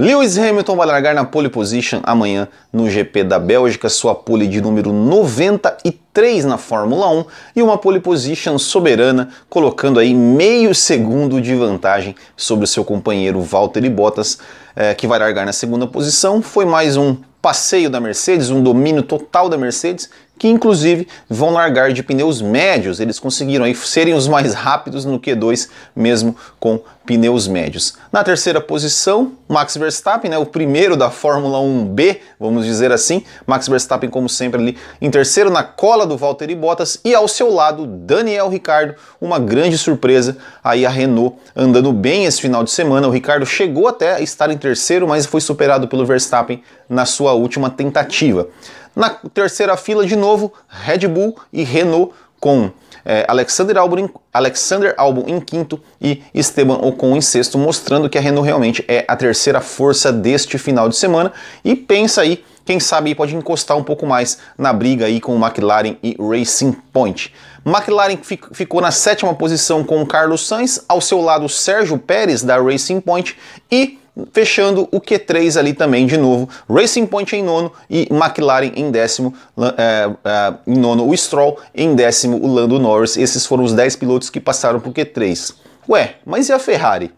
Lewis Hamilton vai largar na pole position amanhã no GP da Bélgica, sua pole de número 93 na Fórmula 1 e uma pole position soberana, colocando aí meio segundo de vantagem sobre o seu companheiro Valtteri Bottas é, que vai largar na segunda posição. Foi mais um passeio da Mercedes, um domínio total da Mercedes, que inclusive vão largar de pneus médios. Eles conseguiram aí serem os mais rápidos no Q2, mesmo com pneus médios. Na terceira posição, Max Verstappen, né, o primeiro da Fórmula 1B, vamos dizer assim. Max Verstappen, como sempre, ali em terceiro, na cola do Valtteri Bottas. E ao seu lado, Daniel Ricardo, uma grande surpresa. Aí a Renault andando bem esse final de semana. O Ricardo chegou até a estar em terceiro terceiro, mas foi superado pelo Verstappen na sua última tentativa. Na terceira fila, de novo, Red Bull e Renault com é, Alexander, Albon em, Alexander Albon em quinto e Esteban Ocon em sexto, mostrando que a Renault realmente é a terceira força deste final de semana. E pensa aí, quem sabe pode encostar um pouco mais na briga aí com o McLaren e Racing Point. McLaren ficou na sétima posição com Carlos Sainz, ao seu lado Sérgio Pérez da Racing Point e fechando o Q3 ali também de novo, Racing Point em nono e McLaren em décimo, é, é, em nono o Stroll, em décimo o Lando Norris, esses foram os 10 pilotos que passaram para o Q3. Ué, mas e a Ferrari?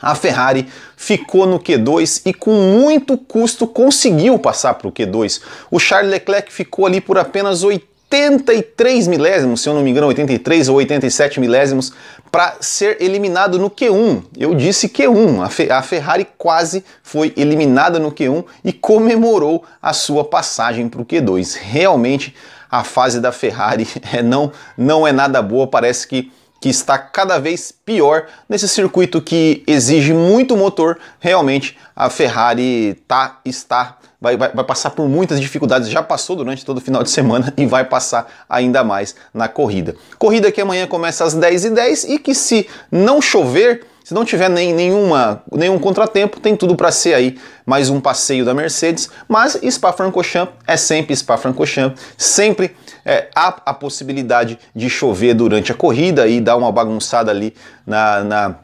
A Ferrari ficou no Q2 e com muito custo conseguiu passar para o Q2. O Charles Leclerc ficou ali por apenas 80 83 milésimos, se eu não me engano, 83 ou 87 milésimos, para ser eliminado no Q1. Eu disse Q1, a, Fe a Ferrari quase foi eliminada no Q1 e comemorou a sua passagem para o Q2. Realmente, a fase da Ferrari é não, não é nada boa, parece que que está cada vez pior nesse circuito que exige muito motor. Realmente a Ferrari tá, está vai, vai, vai passar por muitas dificuldades, já passou durante todo o final de semana e vai passar ainda mais na corrida. Corrida que amanhã começa às 10h10 e que se não chover, se não tiver nem, nenhuma, nenhum contratempo, tem tudo para ser aí mais um passeio da Mercedes. Mas Spa-Francorchamps é sempre Spa-Francorchamps, sempre é, há a possibilidade de chover durante a corrida e dar uma bagunçada ali na, na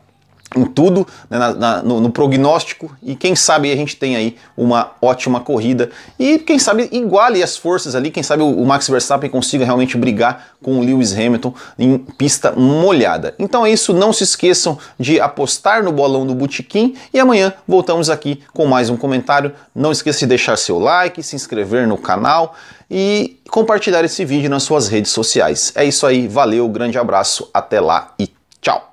em tudo, né, na, na, no, no, prognóstico, e quem sabe a gente tem aí uma ótima corrida. E quem sabe iguale as forças ali, quem sabe o, o Max Verstappen consiga realmente brigar com o Lewis Hamilton em pista molhada. Então é isso, não se esqueçam de apostar no bolão do Botequim e amanhã voltamos aqui com mais um comentário. Não esqueça de deixar seu like, se inscrever no canal e compartilhar esse vídeo nas suas redes sociais. É isso aí, valeu, grande abraço, até lá e tchau!